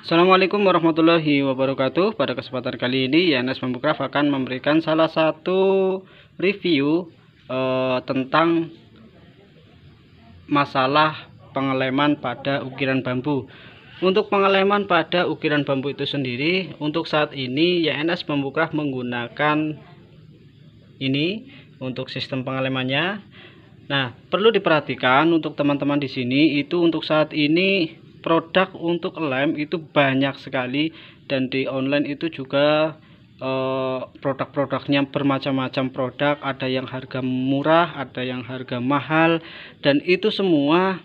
Assalamualaikum warahmatullahi wabarakatuh Pada kesempatan kali ini Yanes Membukraf akan memberikan salah satu review uh, Tentang masalah pengeleman pada ukiran bambu Untuk pengeleman pada ukiran bambu itu sendiri Untuk saat ini Yanes Membukraf menggunakan ini untuk sistem pengelemannya Nah, perlu diperhatikan untuk teman-teman di sini itu untuk saat ini produk untuk lem itu banyak sekali dan di online itu juga uh, produk-produknya bermacam-macam produk ada yang harga murah ada yang harga mahal dan itu semua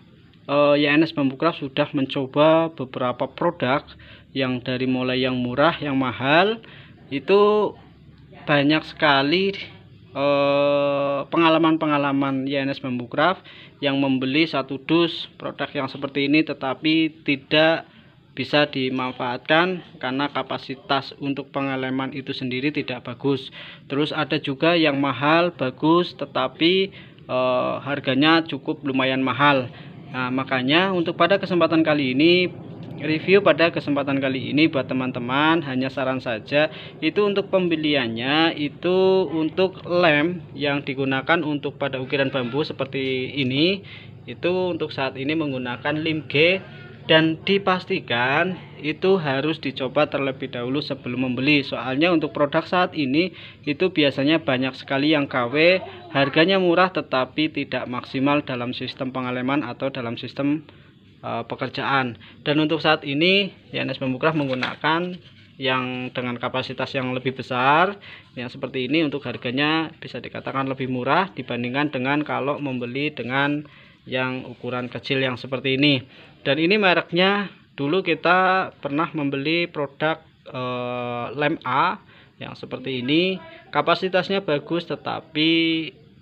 uh, eh, YNS Bambukra sudah mencoba beberapa produk yang dari mulai yang murah yang mahal itu banyak sekali Eh, pengalaman-pengalaman YNS membukraf yang membeli satu dus produk yang seperti ini tetapi tidak bisa dimanfaatkan karena kapasitas untuk pengalaman itu sendiri tidak bagus. Terus ada juga yang mahal bagus tetapi e, harganya cukup lumayan mahal. Nah, makanya untuk pada kesempatan kali ini review pada kesempatan kali ini buat teman-teman hanya saran saja itu untuk pembeliannya itu untuk lem yang digunakan untuk pada ukiran bambu seperti ini itu untuk saat ini menggunakan lim G dan dipastikan itu harus dicoba terlebih dahulu sebelum membeli soalnya untuk produk saat ini itu biasanya banyak sekali yang KW harganya murah tetapi tidak maksimal dalam sistem pengaleman atau dalam sistem Eh, pekerjaan dan untuk saat ini Yanes Pembukraf menggunakan yang dengan kapasitas yang lebih besar yang seperti ini untuk harganya bisa dikatakan lebih murah dibandingkan dengan kalau membeli dengan yang ukuran kecil yang seperti ini dan ini mereknya dulu kita pernah membeli produk eh, lem A yang seperti ini kapasitasnya bagus tetapi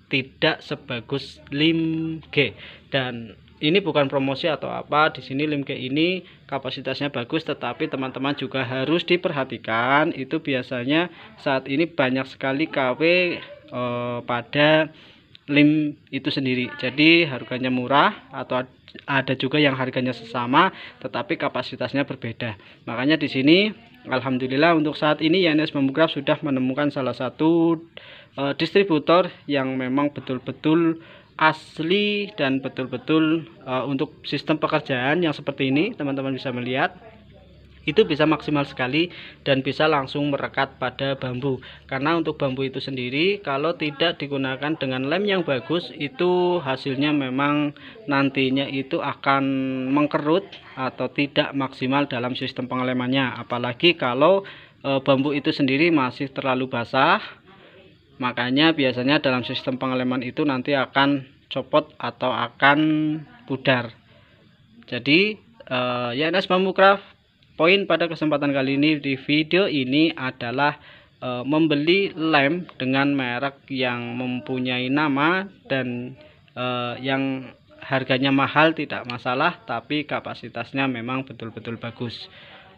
tidak sebagus lim G dan ini bukan promosi atau apa di sini limke ini kapasitasnya bagus tetapi teman-teman juga harus diperhatikan itu biasanya saat ini banyak sekali KW eh, pada lim itu sendiri jadi harganya murah atau ada juga yang harganya sesama tetapi kapasitasnya berbeda makanya di sini Alhamdulillah untuk saat ini Yanes Mamograf sudah menemukan salah satu e, distributor yang memang betul-betul asli dan betul-betul uh, untuk sistem pekerjaan yang seperti ini teman-teman bisa melihat itu bisa maksimal sekali dan bisa langsung merekat pada bambu karena untuk bambu itu sendiri kalau tidak digunakan dengan lem yang bagus itu hasilnya memang nantinya itu akan mengkerut atau tidak maksimal dalam sistem pengelemannya apalagi kalau e, bambu itu sendiri masih terlalu basah makanya biasanya dalam sistem pengeleman itu nanti akan copot atau akan pudar jadi uh, eh, ya Nas Mamukraf poin pada kesempatan kali ini di video ini adalah uh, membeli lem dengan merek yang mempunyai nama dan uh, yang harganya mahal tidak masalah tapi kapasitasnya memang betul-betul bagus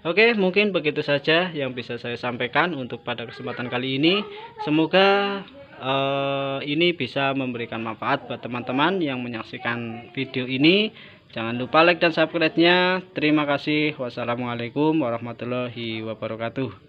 Oke, mungkin begitu saja yang bisa saya sampaikan untuk pada kesempatan kali ini. Semoga uh, ini bisa memberikan manfaat buat teman-teman yang menyaksikan video ini. Jangan lupa like dan subscribe-nya. Terima kasih. Wassalamualaikum warahmatullahi wabarakatuh.